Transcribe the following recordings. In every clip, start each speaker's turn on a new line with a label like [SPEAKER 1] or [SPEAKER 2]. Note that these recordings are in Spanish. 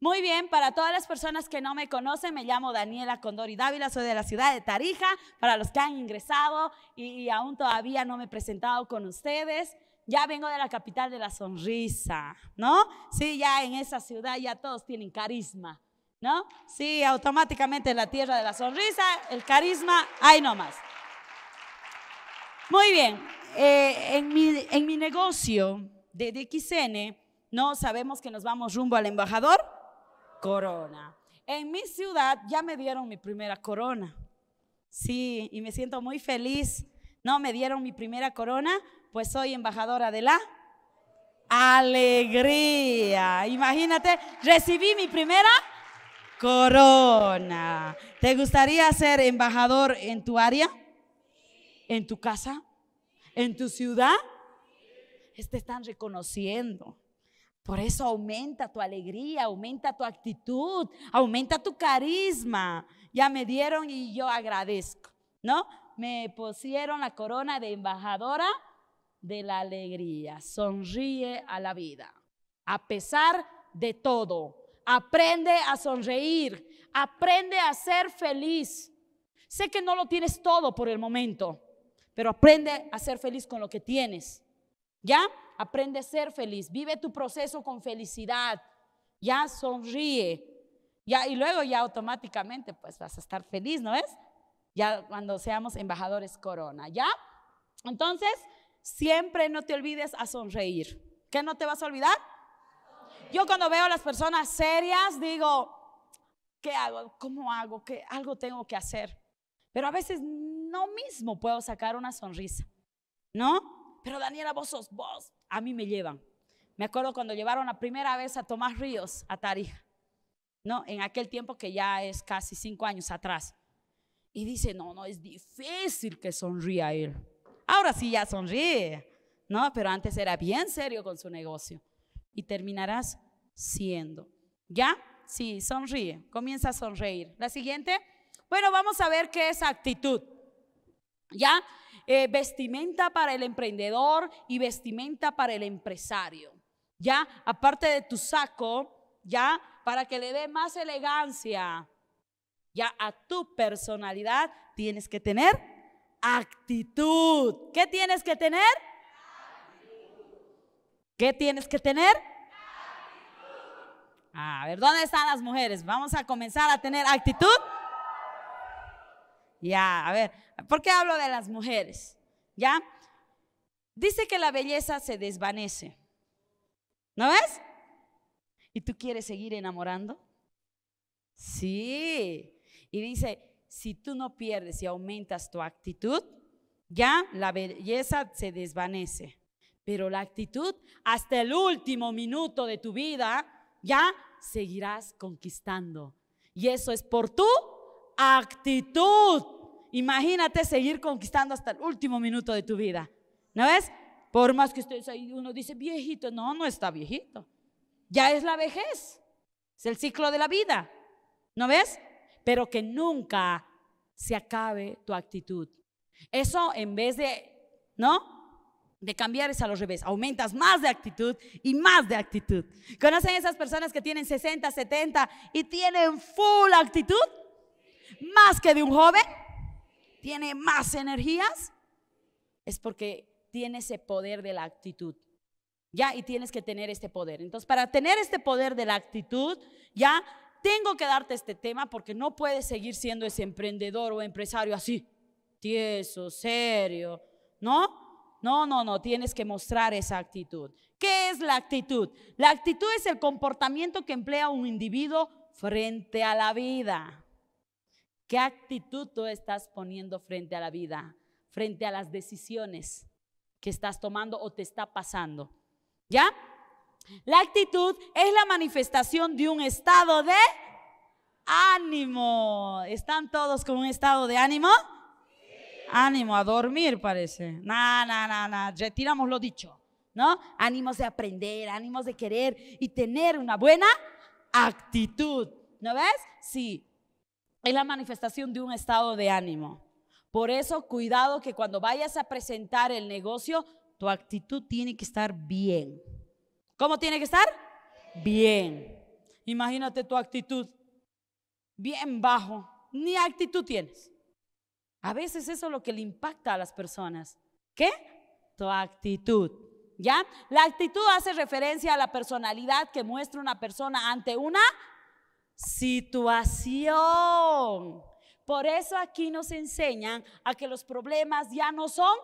[SPEAKER 1] Muy bien, para todas las personas que no me conocen, me llamo Daniela Condori Dávila, soy de la ciudad de Tarija, para los que han ingresado y, aún todavía no me he presentado con ustedes. Ya vengo de la capital de la sonrisa, ¿no? Sí, ya en esa ciudad ya todos tienen carisma, ¿no? Sí, automáticamente la tierra de la sonrisa, el carisma, ahí nomás. Muy bien, eh, en, mi, en mi negocio de DXN, no sabemos que nos vamos rumbo al embajador, corona. En mi ciudad ya me dieron mi primera corona. Sí, y me siento muy feliz. No me dieron mi primera corona, pues soy embajadora de la alegría. Imagínate, recibí mi primera corona. ¿Te gustaría ser embajador en tu área? ¿En tu casa? ¿En tu ciudad? Te están reconociendo. Por eso aumenta tu alegría, aumenta tu actitud, aumenta tu carisma. Ya me dieron y yo agradezco, ¿no? Me pusieron la corona de embajadora de la alegría. Sonríe a la vida, a pesar de todo. Aprende a sonreír, aprende a ser feliz. Sé que no lo tienes todo por el momento, pero aprende a ser feliz con lo que tienes. ¿Ya? Aprende a ser feliz. Vive tu proceso con felicidad. Ya sonríe. Ya, y luego ya automáticamente pues vas a estar feliz, ¿no es? Ya cuando seamos embajadores corona, ¿ya? Entonces, siempre no te olvides a sonreír. ¿Qué no te vas a olvidar? Yo cuando veo a las personas serias digo, ¿qué hago? ¿Cómo hago? ¿Qué, algo tengo que hacer. Pero a veces no mismo puedo sacar una sonrisa, ¿no? Pero Daniela, vos sos vos, a mí me llevan. Me acuerdo cuando llevaron la primera vez a Tomás Ríos a Tarija, ¿no? En aquel tiempo que ya es casi cinco años atrás. Y dice, no, no, es difícil que sonría él. Ahora sí ya sonríe, ¿no? Pero antes era bien serio con su negocio. Y terminarás siendo. ¿Ya? Sí, sonríe, comienza a sonreír. La siguiente. Bueno, vamos a ver qué es actitud. ¿Ya? Eh, vestimenta para el emprendedor y vestimenta para el empresario. Ya, aparte de tu saco, ya, para que le dé más elegancia, ya a tu personalidad tienes que tener actitud. ¿Qué tienes que tener? ¿Qué tienes que tener? A ver, ¿dónde están las mujeres? Vamos a comenzar a tener actitud. Ya, a ver, ¿por qué hablo de las mujeres? ¿Ya? Dice que la belleza se desvanece. ¿No ves? ¿Y tú quieres seguir enamorando? Sí. Y dice, si tú no pierdes y aumentas tu actitud, ya la belleza se desvanece. Pero la actitud, hasta el último minuto de tu vida, ya seguirás conquistando. Y eso es por tú actitud. Imagínate seguir conquistando hasta el último minuto de tu vida. ¿No ves? Por más que estés ahí, uno dice viejito. No, no está viejito. Ya es la vejez. Es el ciclo de la vida. ¿No ves? Pero que nunca se acabe tu actitud. Eso en vez de, ¿no? De cambiar es a los revés. Aumentas más de actitud y más de actitud. ¿Conocen esas personas que tienen 60, 70 y tienen full actitud? más que de un joven, tiene más energías, es porque tiene ese poder de la actitud. Ya, y tienes que tener este poder. Entonces, para tener este poder de la actitud, ya tengo que darte este tema porque no puedes seguir siendo ese emprendedor o empresario así, tieso, serio, ¿no? No, no, no, tienes que mostrar esa actitud. ¿Qué es la actitud? La actitud es el comportamiento que emplea un individuo frente a la vida. ¿Qué actitud tú estás poniendo frente a la vida, frente a las decisiones que estás tomando o te está pasando? ¿Ya? La actitud es la manifestación de un estado de ánimo. ¿Están todos con un estado de ánimo? Ánimo, a dormir parece. No, no, no, no. retiramos lo dicho, ¿no? Ánimos de aprender, ánimos de querer y tener una buena actitud. ¿No ves? Sí, es la manifestación de un estado de ánimo. Por eso, cuidado que cuando vayas a presentar el negocio, tu actitud tiene que estar bien. ¿Cómo tiene que estar? Bien. Imagínate tu actitud bien bajo. Ni actitud tienes. A veces eso es lo que le impacta a las personas. ¿Qué? Tu actitud. ¿Ya? La actitud hace referencia a la personalidad que muestra una persona ante una situación. Por eso aquí nos enseñan a que los problemas ya no son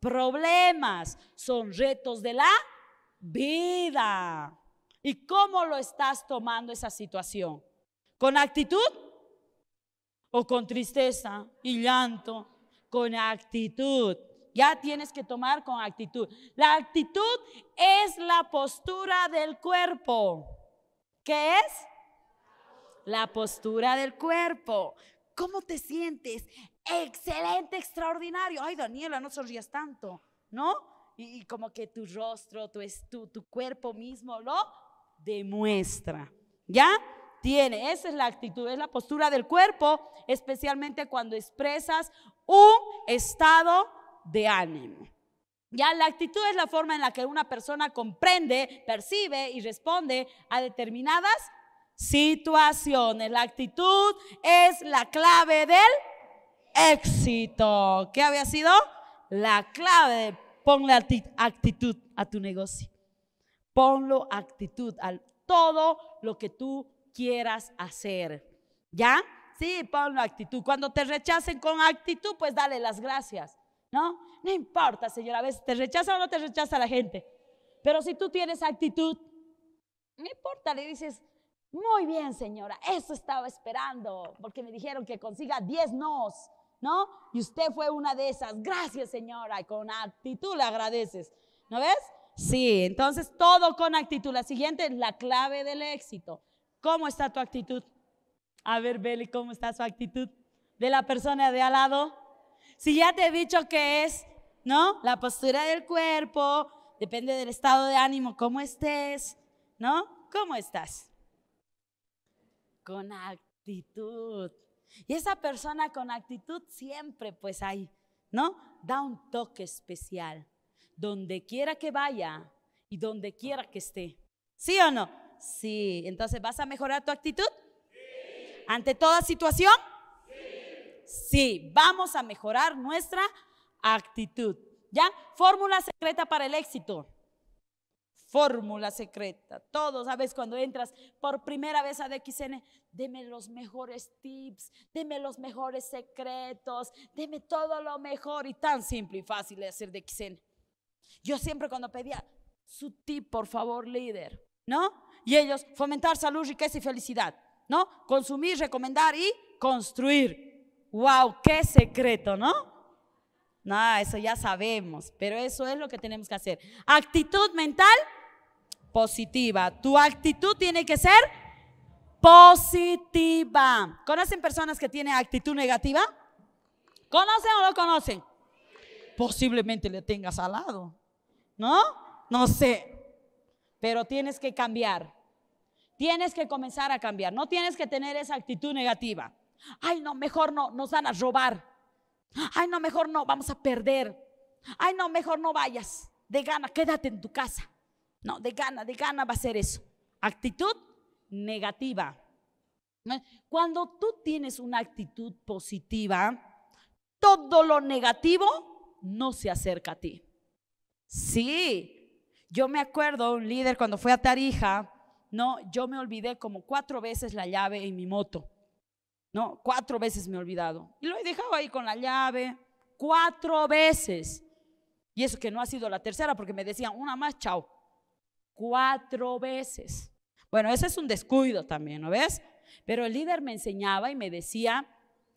[SPEAKER 1] problemas, son retos de la vida. ¿Y cómo lo estás tomando esa situación? ¿Con actitud o con tristeza y llanto? Con actitud. Ya tienes que tomar con actitud. La actitud es la postura del cuerpo. ¿Qué es? la postura del cuerpo. ¿Cómo te sientes? Excelente, extraordinario. Ay, Daniela, no sonrías tanto, ¿no? Y, como que tu rostro, tu, tu cuerpo mismo lo demuestra. ¿Ya? Tiene, esa es la actitud, es la postura del cuerpo, especialmente cuando expresas un estado de ánimo. Ya la actitud es la forma en la que una persona comprende, percibe y responde a determinadas situaciones. La actitud es la clave del éxito. ¿Qué había sido? La clave. De, ponle actitud a tu negocio. Ponlo actitud a todo lo que tú quieras hacer. ¿Ya? Sí, ponlo actitud. Cuando te rechacen con actitud, pues dale las gracias. ¿No? No importa, señora, a veces te rechaza o no te rechaza la gente. Pero si tú tienes actitud, no importa, le dices, muy bien, señora, eso estaba esperando, porque me dijeron que consiga 10 nos, ¿no? Y usted fue una de esas. Gracias, señora, con actitud le agradeces. ¿No ves? Sí, entonces todo con actitud. La siguiente es la clave del éxito. ¿Cómo está tu actitud? A ver, Beli, ¿cómo está su actitud de la persona de al lado? Si ya te he dicho que es, ¿no? La postura del cuerpo, depende del estado de ánimo, cómo estés, ¿no? ¿Cómo estás? con actitud. Y esa persona con actitud siempre pues ahí, ¿no? Da un toque especial, donde quiera que vaya y donde quiera que esté. ¿Sí o no? Sí, entonces vas a mejorar tu actitud sí. ante toda situación. Sí. sí, vamos a mejorar nuestra actitud. ¿Ya? Fórmula secreta para el éxito fórmula secreta. Todo, ¿sabes? Cuando entras por primera vez a DXN, deme los mejores tips, deme los mejores secretos, deme todo lo mejor y tan simple y fácil de hacer DXN. Yo siempre cuando pedía su tip, por favor, líder, ¿no? Y ellos, fomentar salud, riqueza y felicidad, ¿no? Consumir, recomendar y construir. ¡Wow! ¡Qué secreto, ¿no? No, eso ya sabemos, pero eso es lo que tenemos que hacer. Actitud mental positiva. Tu actitud tiene que ser positiva. ¿Conocen personas que tienen actitud negativa? ¿Conocen o no conocen? Posiblemente le tengas al lado, ¿no? No sé. Pero tienes que cambiar. Tienes que comenzar a cambiar. No tienes que tener esa actitud negativa. Ay, no, mejor no, nos van a robar. Ay, no, mejor no, vamos a perder. Ay, no, mejor no vayas. De gana, quédate en tu casa. No, de gana, de gana va a ser eso. Actitud negativa. Cuando tú tienes una actitud positiva, todo lo negativo no se acerca a ti. Sí, yo me acuerdo un líder cuando fue a Tarija, no, yo me olvidé como cuatro veces la llave en mi moto. No, cuatro veces me he olvidado. Y lo he dejado ahí con la llave, cuatro veces. Y eso que no ha sido la tercera, porque me decían, una más, chao cuatro veces. Bueno, ese es un descuido también, ¿no ves? Pero el líder me enseñaba y me decía,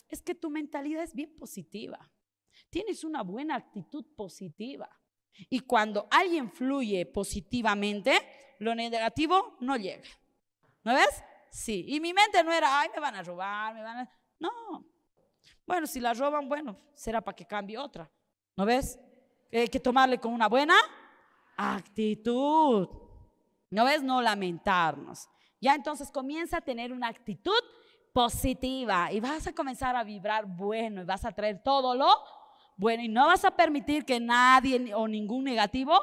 [SPEAKER 1] es que tu mentalidad es bien positiva, tienes una buena actitud positiva. Y cuando alguien fluye positivamente, lo negativo no llega. ¿No ves? Sí. Y mi mente no era, ay, me van a robar, me van a... No. Bueno, si la roban, bueno, será para que cambie otra. ¿No ves? Hay que tomarle con una buena actitud. No ves? no lamentarnos. Ya entonces comienza a tener una actitud positiva y vas a comenzar a vibrar bueno y vas a traer todo lo bueno y no vas a permitir que nadie o ningún negativo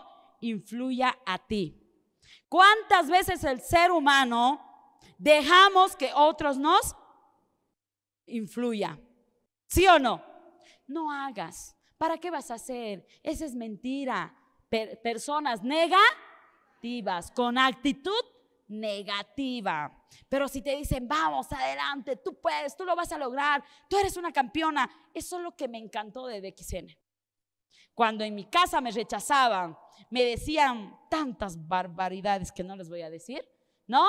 [SPEAKER 1] influya a ti. ¿Cuántas veces el ser humano dejamos que otros nos influya? ¿Sí o no? No hagas. ¿Para qué vas a hacer? Esa es mentira. personas nega con actitud negativa. Pero si te dicen, vamos, adelante, tú puedes, tú lo vas a lograr, tú eres una campeona, eso es lo que me encantó de DXN. Cuando en mi casa me rechazaban, me decían tantas barbaridades que no les voy a decir, ¿no?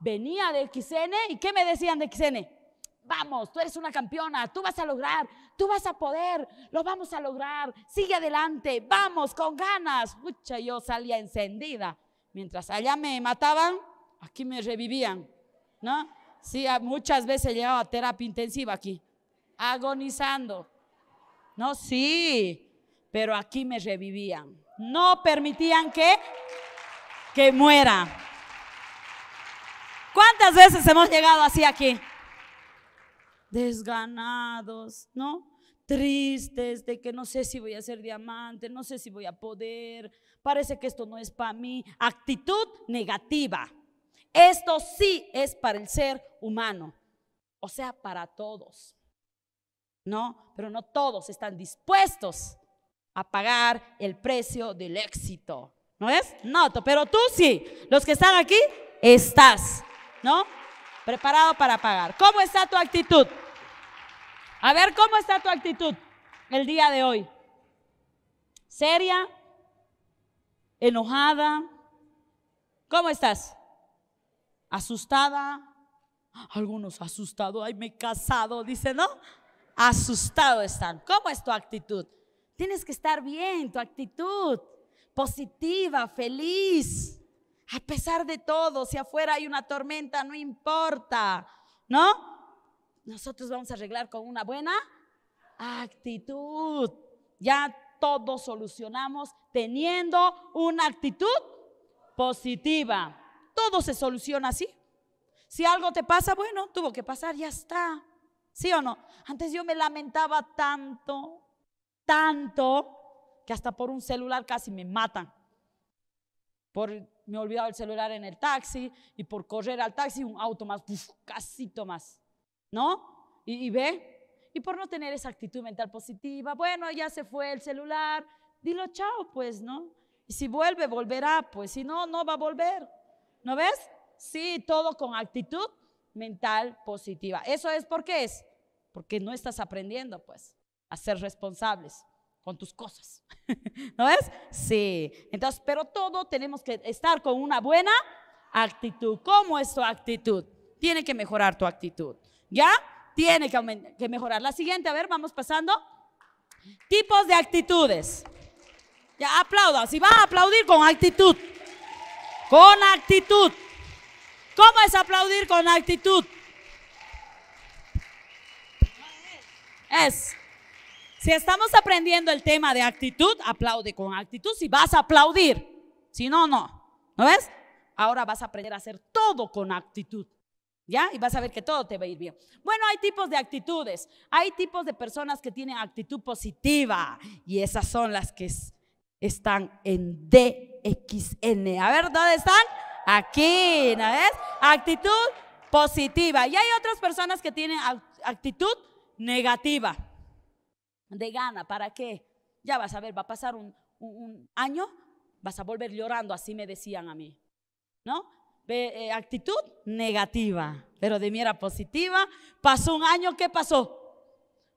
[SPEAKER 1] Venía de DXN y ¿qué me decían de DXN? vamos, tú eres una campeona, tú vas a lograr, tú vas a poder, lo vamos a lograr, sigue adelante, vamos con ganas. Mucha, yo salía encendida, Mientras allá me mataban, aquí me revivían, ¿no? Sí, muchas veces llegaba a terapia intensiva aquí, agonizando. No, sí, pero aquí me revivían. No permitían que, que muera. ¿Cuántas veces hemos llegado así aquí? Desganados, ¿no? tristes, de que no sé si voy a ser diamante, no sé si voy a poder, parece que esto no es para mí. Actitud negativa. Esto sí es para el ser humano, o sea, para todos. ¿No? Pero no todos están dispuestos a pagar el precio del éxito. ¿No es? No, pero tú sí. Los que están aquí, estás. ¿No? Preparado para pagar. ¿Cómo está tu actitud? A ver cómo está tu actitud el día de hoy. ¿Seria? ¿Enojada? ¿Cómo estás? ¿Asustada? Algunos asustados, ay, me he casado, dice, ¿no? Asustado están. ¿Cómo es tu actitud? Tienes que estar bien, tu actitud positiva, feliz. A pesar de todo, si afuera hay una tormenta, no importa, ¿no? Nosotros vamos a arreglar con una buena actitud. Ya todo solucionamos teniendo una actitud positiva. Todo se soluciona así. Si algo te pasa, bueno, tuvo que pasar, ya está. ¿Sí o no? Antes yo me lamentaba tanto, tanto, que hasta por un celular casi me matan. Por, me olvidado el celular en el taxi y por correr al taxi un auto más, uf, casi más. ¿no? Y, ve, y por no tener esa actitud mental positiva, bueno, ya se fue el celular, dilo chao, pues, ¿no? Y si vuelve, volverá, pues, si no, no va a volver, ¿no ves? Sí, todo con actitud mental positiva. Eso es porque es, porque no estás aprendiendo, pues, a ser responsables con tus cosas. ¿No ves? Sí. Entonces, pero todo tenemos que estar con una buena actitud. ¿Cómo es tu actitud? Tiene que mejorar tu actitud. ¿Ya? Tiene que, mejorar. La siguiente, a ver, vamos pasando. Tipos de actitudes. Ya aplauda. Si vas a aplaudir con actitud. Con actitud. ¿Cómo es aplaudir con actitud? Es. Si estamos aprendiendo el tema de actitud, aplaude con actitud. Si vas a aplaudir, si no, no. ¿No ves? Ahora vas a aprender a hacer todo con actitud. ¿Ya? Y vas a ver que todo te va a ir bien. Bueno, hay tipos de actitudes. Hay tipos de personas que tienen actitud positiva. Y esas son las que están en DXN. A ver, ¿dónde están? Aquí, ¿no ves? Actitud positiva. Y hay otras personas que tienen actitud negativa. De gana, ¿para qué? Ya vas a ver, va a pasar un año, vas a volver llorando, así me decían a mí. ¿No? Eh, actitud negativa, pero de mí era positiva. Pasó un año, ¿qué pasó?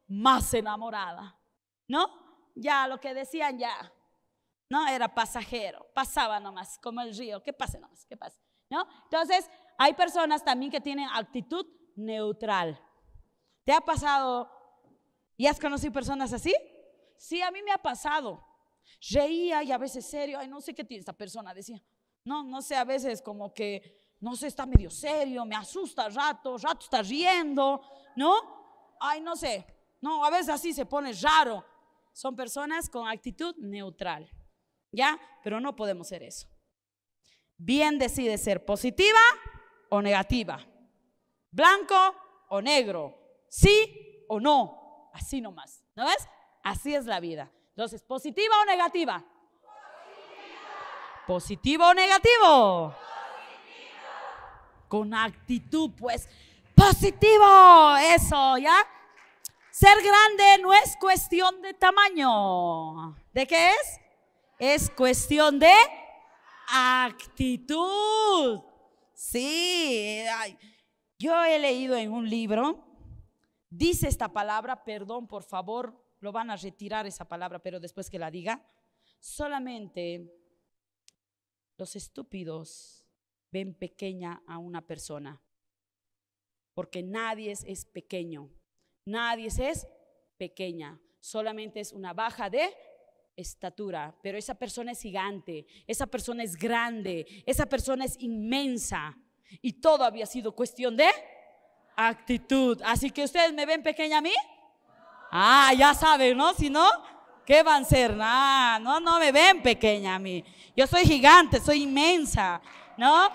[SPEAKER 1] Más enamorada, ¿no? Ya lo que decían ya, ¿no? Era pasajero, pasaba nomás, como el río, ¿Qué pase nomás, ¿Qué pasa? ¿no? Entonces, hay personas también que tienen actitud neutral. ¿Te ha pasado y has conocido personas así? Sí, a mí me ha pasado. Reía y a veces serio, ay, no sé qué tiene esta persona, decía. No, no sé, a veces como que, no sé, está medio serio, me asusta rato, rato está riendo, ¿no? Ay, no sé, no, a veces así se pone raro. Son personas con actitud neutral, ¿ya? Pero no podemos ser eso. Bien decide ser positiva o negativa, blanco o negro, sí o no, así nomás, ¿no ves? Así es la vida. Entonces, positiva o negativa, ¿Positivo o negativo? Positivo. Con actitud, pues. Positivo, eso, ¿ya? Ser grande no es cuestión de tamaño. ¿De qué es? Es cuestión de actitud. Sí, yo he leído en un libro, dice esta palabra, perdón, por favor, lo van a retirar esa palabra, pero después que la diga, solamente los estúpidos ven pequeña a una persona, porque nadie es pequeño, nadie es pequeña, solamente es una baja de estatura, pero esa persona es gigante, esa persona es grande, esa persona es inmensa y todo había sido cuestión de actitud. Así que ustedes me ven pequeña a mí. Ah, ya saben, ¿no? Si no, ¿Qué van a ser? nada, no, no me ven pequeña a mí. Yo soy gigante, soy inmensa, ¿no?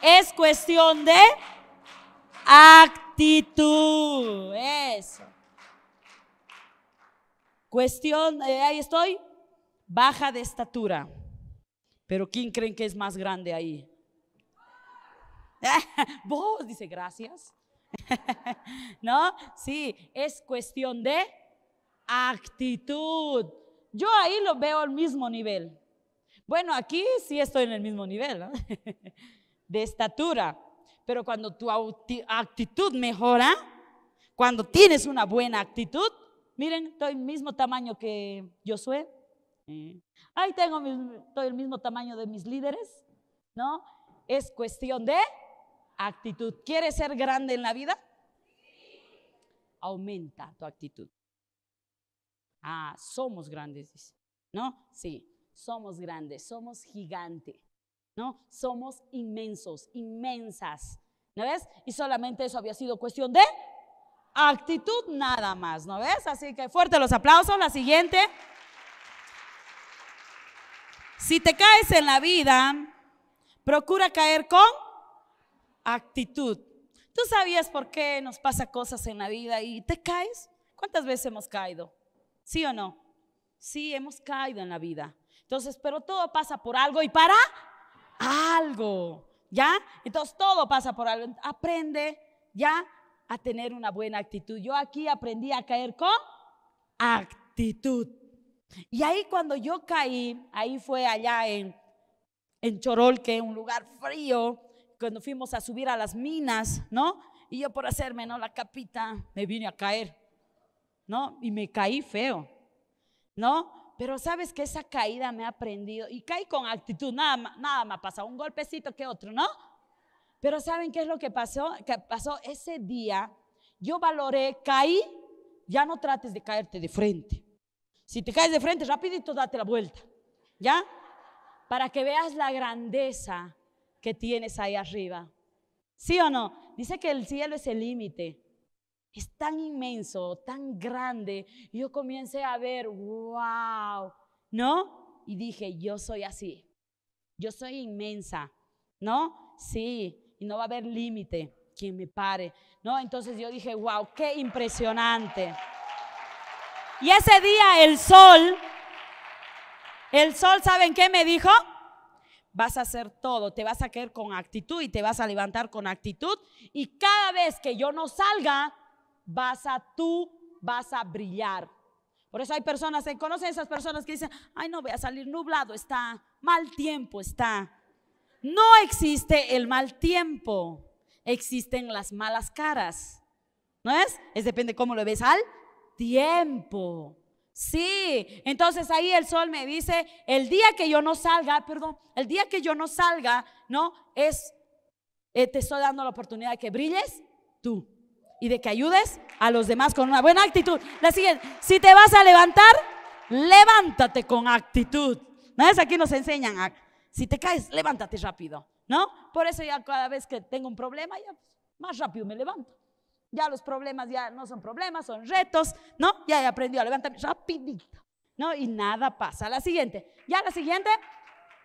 [SPEAKER 1] Es cuestión de actitud. Eso. Cuestión, eh, ahí estoy, baja de estatura. Pero ¿quién creen que es más grande ahí? Vos, dice, gracias. ¿No? Sí, es cuestión de actitud. Yo ahí lo veo al mismo nivel. Bueno, aquí sí estoy en el mismo nivel, de estatura. Pero cuando tu actitud mejora, cuando tienes una buena actitud, miren, estoy el mismo tamaño que Josué. Eh, ahí tengo, estoy el mismo tamaño de mis líderes, ¿no? Es cuestión de actitud. ¿Quieres ser grande en la vida? Aumenta tu actitud. Ah, somos grandes, ¿No? Sí, somos grandes, somos gigantes, ¿no? Somos inmensos, inmensas, ¿no ves? Y solamente eso había sido cuestión de actitud nada más, ¿no ves? Así que fuerte los aplausos, la siguiente. Si te caes en la vida, procura caer con actitud. ¿Tú sabías por qué nos pasa cosas en la vida y te caes? ¿Cuántas veces hemos caído? ¿Sí o no? Sí, hemos caído en la vida. Entonces, pero todo pasa por algo y para algo. ¿Ya? Entonces todo pasa por algo. Aprende, ¿ya? A tener una buena actitud. Yo aquí aprendí a caer con actitud. Y ahí cuando yo caí, ahí fue allá en, en Chorolque, un lugar frío, cuando fuimos a subir a las minas, ¿no? Y yo por hacerme, ¿no? La capita, me vine a caer. ¿no? Y me caí feo, ¿no? Pero sabes que esa caída me ha aprendido y caí con actitud, nada, nada ha pasado, un golpecito que otro, ¿no? Pero ¿saben qué es lo que pasó? Que pasó ese día, yo valoré, caí, ya no trates de caerte de frente. Si te caes de frente, rapidito date la vuelta, ¿ya? Para que veas la grandeza que tienes ahí arriba. ¿Sí o no? Dice que el cielo es el límite es tan inmenso, tan grande. yo comencé a ver, wow, ¿no? Y dije, yo soy así, yo soy inmensa, ¿no? Sí, y no va a haber límite quien me pare, ¿no? Entonces yo dije, wow, qué impresionante. Y ese día el sol, el sol, ¿saben qué me dijo? Vas a hacer todo, te vas a caer con actitud y te vas a levantar con actitud. Y cada vez que yo no salga, vas a tú, vas a brillar. Por eso hay personas, ¿se conocen esas personas que dicen, ay no, voy a salir nublado, está mal tiempo, está. No existe el mal tiempo, existen las malas caras. ¿No es? Es depende cómo lo ves al tiempo. Sí, entonces ahí el sol me dice, el día que yo no salga, perdón, el día que yo no salga, ¿no? Es, eh, te estoy dando la oportunidad de que brilles tú y de que ayudes a los demás con una buena actitud. La siguiente, si te vas a levantar, levántate con actitud. ¿No es? Aquí nos enseñan, si te caes, levántate rápido, ¿no? Por eso ya cada vez que tengo un problema, ya más rápido me levanto. Ya los problemas ya no son problemas, son retos, ¿no? Ya he aprendido a levantarme rapidito, ¿no? Y nada pasa. La siguiente, ya la siguiente,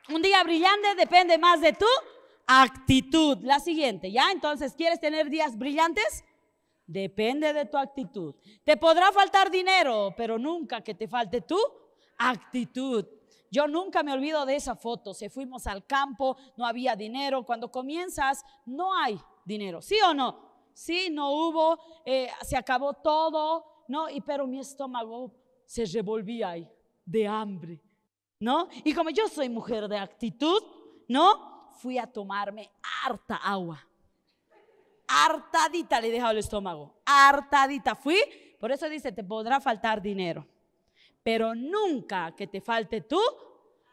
[SPEAKER 1] un día brillante depende más de tu actitud. La siguiente, ¿ya? Entonces, ¿quieres tener días brillantes? Depende de tu actitud. Te podrá faltar dinero, pero nunca que te falte tu actitud. Yo nunca me olvido de esa foto. Se fuimos al campo, no había dinero. Cuando comienzas, no hay dinero. ¿Sí o no? Sí, no hubo, eh, se acabó todo, ¿no? Y pero mi estómago se revolvía ahí de hambre, ¿no? Y como yo soy mujer de actitud, ¿no? Fui a tomarme harta agua hartadita le he dejado el estómago, hartadita fui. Por eso dice, te podrá faltar dinero, pero nunca que te falte tu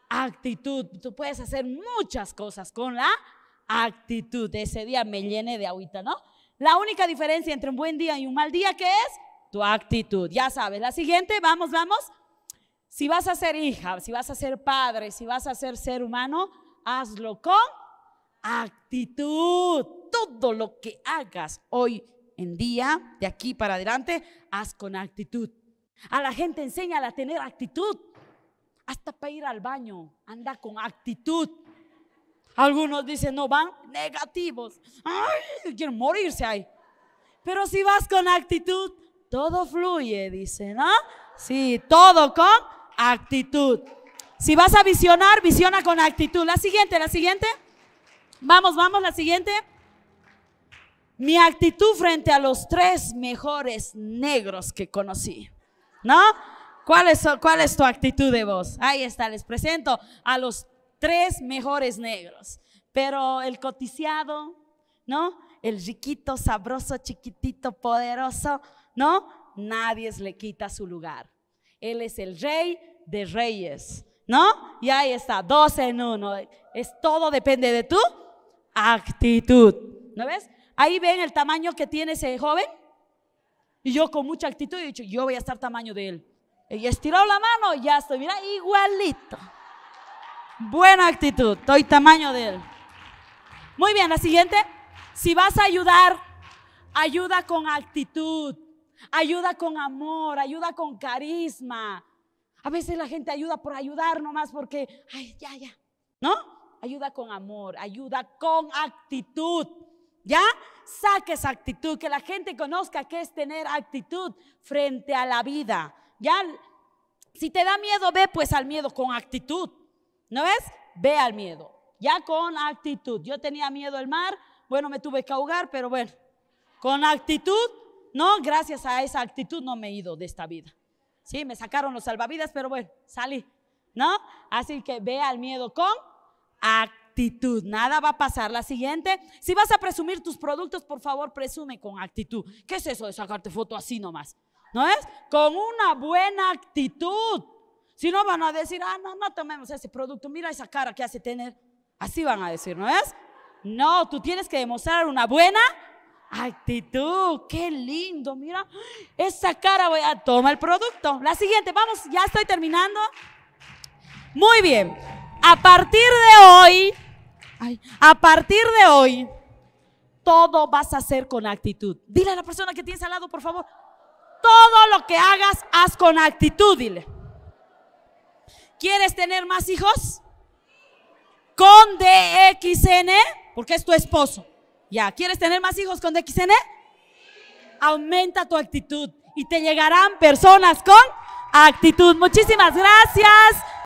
[SPEAKER 1] actitud. Tú puedes hacer muchas cosas con la actitud. Ese día me llené de agüita, ¿no? La única diferencia entre un buen día y un mal día, que es? Tu actitud. Ya sabes, la siguiente, vamos, vamos. Si vas a ser hija, si vas a ser padre, si vas a ser ser humano, hazlo con actitud todo lo que hagas hoy en día, de aquí para adelante, haz con actitud. A la gente enséñala a tener actitud. Hasta para ir al baño, anda con actitud. Algunos dicen, no van negativos. Ay, quieren morirse ahí. Pero si vas con actitud, todo fluye, dice, ¿no? ¿ah? Sí, todo con actitud. Si vas a visionar, visiona con actitud. La siguiente, la siguiente. Vamos, vamos, la siguiente mi actitud frente a los tres mejores negros que conocí. ¿No? ¿Cuál es, tu actitud de voz? Ahí está, les presento a los tres mejores negros. Pero el coticiado, ¿no? El riquito, sabroso, chiquitito, poderoso, ¿no? Nadie le quita su lugar. Él es el rey de reyes, ¿no? Y ahí está, dos en uno. Es todo depende de tu actitud. ¿No ves? Ahí ven el tamaño que tiene ese joven. Y yo con mucha actitud he dicho, yo voy a estar tamaño de él. Y estirado la mano ya estoy, mira, igualito. Buena actitud, estoy tamaño de él. Muy bien, la siguiente. Si vas a ayudar, ayuda con actitud, ayuda con amor, ayuda con carisma. A veces la gente ayuda por ayudar nomás porque, ay, ya, ya. ¿No? Ayuda con amor, ayuda con actitud. ¿Ya? Saque esa actitud, que la gente conozca qué es tener actitud frente a la vida. ¿Ya? Si te da miedo, ve pues al miedo con actitud. ¿No ves? Ve al miedo, ya con actitud. Yo tenía miedo al mar, bueno, me tuve que ahogar, pero bueno, con actitud, no, gracias a esa actitud no me he ido de esta vida. Sí, me sacaron los salvavidas, pero bueno, salí, ¿no? Así que ve al miedo con actitud actitud. Nada va a pasar. La siguiente, si vas a presumir tus productos, por favor, presume con actitud. ¿Qué es eso de sacarte foto así nomás? ¿No es? Con una buena actitud. Si no van a decir, ah, no, no tomemos ese producto, mira esa cara que hace tener. Así van a decir, ¿no es? No, tú tienes que demostrar una buena actitud. Qué lindo, mira. Esa cara voy a tomar el producto. La siguiente, vamos, ya estoy terminando. Muy bien. A partir de hoy, a partir de hoy, todo vas a hacer con actitud. Dile a la persona que tienes al lado, por favor, todo lo que hagas, haz con actitud, dile. ¿Quieres tener más hijos? Con DXN, porque es tu esposo. Ya, ¿quieres tener más hijos con DXN? Aumenta tu actitud y te llegarán personas con actitud. Muchísimas gracias.